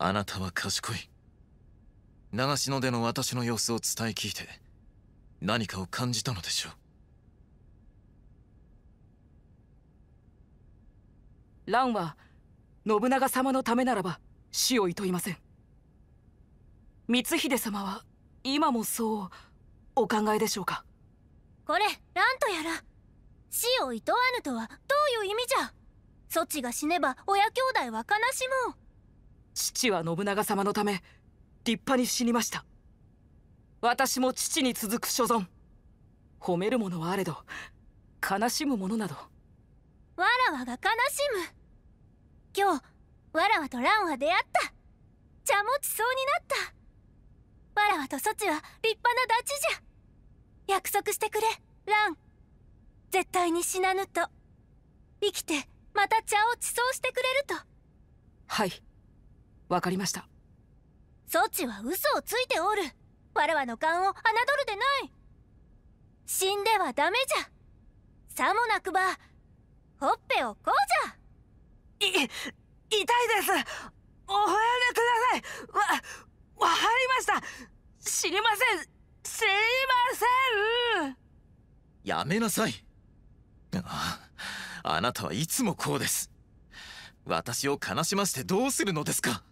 あなたは賢い長篠での私の様子を伝え聞いて何かを感じたのでしょう蘭は信長様のためならば死をいといません光秀様は今もそうお考えでしょうかこれ蘭とやら死をいとわぬとはどういう意味じゃそちが死ねば親兄弟は悲しもう父は信長様のため立派に死にました私も父に続く所存褒めるものはあれど悲しむものなどわらわが悲しむ今日わらわと蘭は出会った茶持ちそうになったわらわとソチは立派なダチじゃ約束してくれ蘭絶対に死なぬと生きてまた茶を地層してくれるとはいわかりましたそっちは嘘をついておるわらわの勘を侮るでない死んではダメじゃさもなくばほっぺをこうじゃい痛いですおやめくださいわわかりました知りませんすいませんやめなさいあなたはいつもこうです私を悲しましてどうするのですか